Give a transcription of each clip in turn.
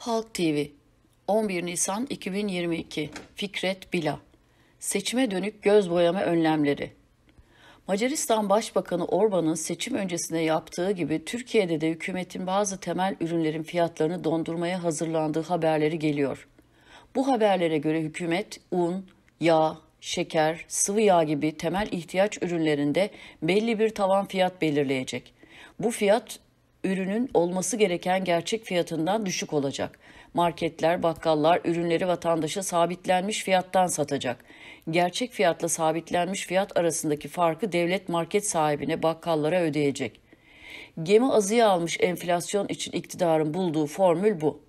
Halk TV 11 Nisan 2022 Fikret Bila Seçime dönük göz boyama önlemleri Macaristan Başbakanı Orban'ın seçim öncesinde yaptığı gibi Türkiye'de de hükümetin bazı temel ürünlerin fiyatlarını dondurmaya hazırlandığı haberleri geliyor. Bu haberlere göre hükümet un, yağ, şeker, sıvı yağ gibi temel ihtiyaç ürünlerinde belli bir tavan fiyat belirleyecek. Bu fiyat ürünün olması gereken gerçek fiyatından düşük olacak. Marketler, bakkallar ürünleri vatandaşa sabitlenmiş fiyattan satacak. Gerçek fiyatla sabitlenmiş fiyat arasındaki farkı devlet market sahibine, bakkallara ödeyecek. Gemi azıya almış enflasyon için iktidarın bulduğu formül bu.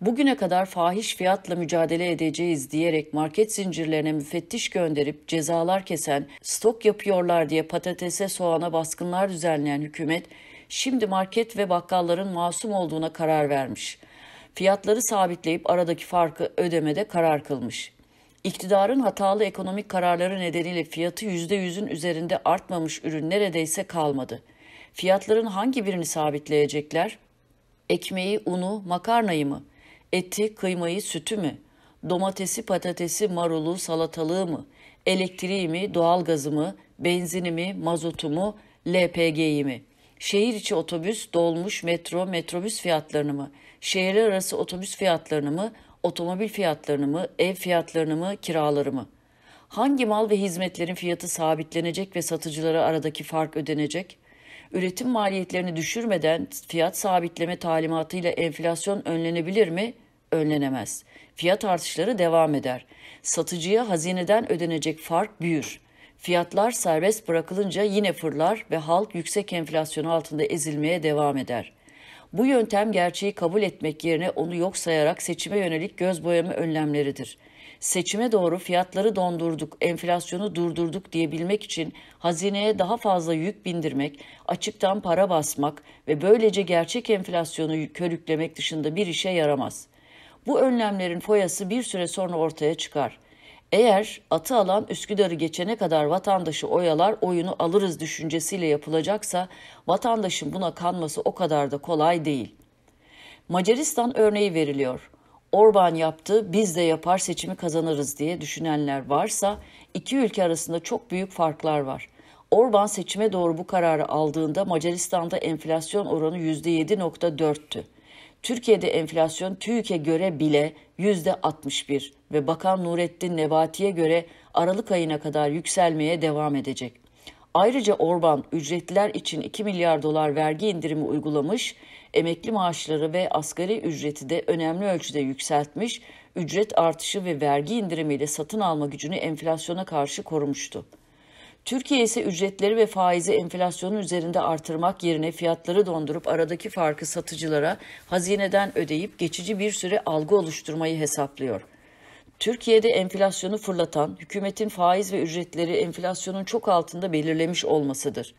Bugüne kadar fahiş fiyatla mücadele edeceğiz diyerek market zincirlerine müfettiş gönderip cezalar kesen, stok yapıyorlar diye patatese soğana baskınlar düzenleyen hükümet şimdi market ve bakkalların masum olduğuna karar vermiş. Fiyatları sabitleyip aradaki farkı ödemede karar kılmış. İktidarın hatalı ekonomik kararları nedeniyle fiyatı %100'ün üzerinde artmamış ürün neredeyse kalmadı. Fiyatların hangi birini sabitleyecekler? Ekmeği, unu, makarnayı mı? Eti, kıymayı, sütü mü? Domatesi, patatesi, marulu, salatalığı mı? Elektriği mi, doğalgazı mı, benzinimi, mazotumu, LPG'yi mi? Şehir içi otobüs, dolmuş, metro, metrobüs fiyatlarını mı, şehirler arası otobüs fiyatlarını mı, otomobil fiyatlarını mı, ev fiyatlarını mı, kiraları mı? Hangi mal ve hizmetlerin fiyatı sabitlenecek ve satıcılara aradaki fark ödenecek? Üretim maliyetlerini düşürmeden fiyat sabitleme talimatıyla enflasyon önlenebilir mi? Önlenemez. Fiyat artışları devam eder. Satıcıya hazineden ödenecek fark büyür.'' Fiyatlar serbest bırakılınca yine fırlar ve halk yüksek enflasyon altında ezilmeye devam eder. Bu yöntem gerçeği kabul etmek yerine onu yok sayarak seçime yönelik göz boyama önlemleridir. Seçime doğru fiyatları dondurduk, enflasyonu durdurduk diyebilmek için hazineye daha fazla yük bindirmek, açıktan para basmak ve böylece gerçek enflasyonu körüklemek dışında bir işe yaramaz. Bu önlemlerin foyası bir süre sonra ortaya çıkar.'' Eğer atı alan Üsküdar'ı geçene kadar vatandaşı oyalar oyunu alırız düşüncesiyle yapılacaksa vatandaşın buna kanması o kadar da kolay değil. Macaristan örneği veriliyor. Orban yaptı, biz de yapar seçimi kazanırız diye düşünenler varsa iki ülke arasında çok büyük farklar var. Orban seçime doğru bu kararı aldığında Macaristan'da enflasyon oranı %7.4'tü. Türkiye'de enflasyon TÜİK'e göre bile %61 ve Bakan Nurettin Nebati'ye göre Aralık ayına kadar yükselmeye devam edecek. Ayrıca Orban ücretliler için 2 milyar dolar vergi indirimi uygulamış, emekli maaşları ve asgari ücreti de önemli ölçüde yükseltmiş, ücret artışı ve vergi indirimiyle satın alma gücünü enflasyona karşı korumuştu. Türkiye ise ücretleri ve faizi enflasyonun üzerinde artırmak yerine fiyatları dondurup aradaki farkı satıcılara hazineden ödeyip geçici bir süre algı oluşturmayı hesaplıyor. Türkiye'de enflasyonu fırlatan hükümetin faiz ve ücretleri enflasyonun çok altında belirlemiş olmasıdır.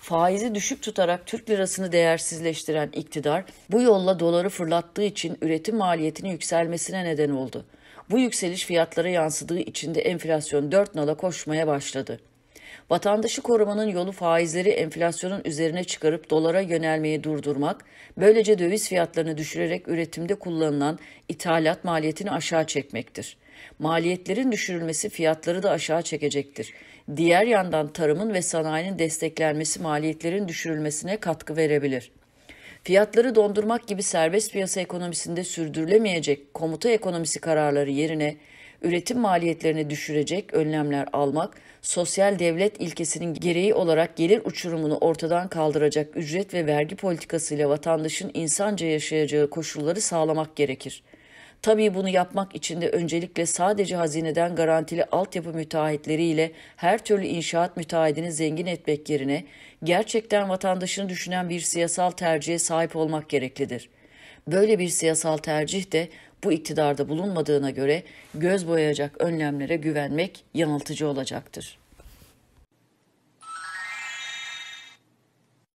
Faizi düşük tutarak Türk lirasını değersizleştiren iktidar bu yolla doları fırlattığı için üretim maliyetinin yükselmesine neden oldu. Bu yükseliş fiyatlara yansıdığı için de enflasyon dört nala koşmaya başladı vatandaşı korumanın yolu faizleri enflasyonun üzerine çıkarıp dolara yönelmeyi durdurmak, böylece döviz fiyatlarını düşürerek üretimde kullanılan ithalat maliyetini aşağı çekmektir. Maliyetlerin düşürülmesi fiyatları da aşağı çekecektir. Diğer yandan tarımın ve sanayinin desteklenmesi maliyetlerin düşürülmesine katkı verebilir. Fiyatları dondurmak gibi serbest piyasa ekonomisinde sürdürülemeyecek komuta ekonomisi kararları yerine üretim maliyetlerini düşürecek önlemler almak, sosyal devlet ilkesinin gereği olarak gelir uçurumunu ortadan kaldıracak ücret ve vergi politikasıyla vatandaşın insanca yaşayacağı koşulları sağlamak gerekir. Tabii bunu yapmak için de öncelikle sadece hazineden garantili altyapı müteahhitleriyle her türlü inşaat müteahhidini zengin etmek yerine gerçekten vatandaşını düşünen bir siyasal tercihe sahip olmak gereklidir.'' Böyle bir siyasal tercih de bu iktidarda bulunmadığına göre göz boyayacak önlemlere güvenmek yanıltıcı olacaktır.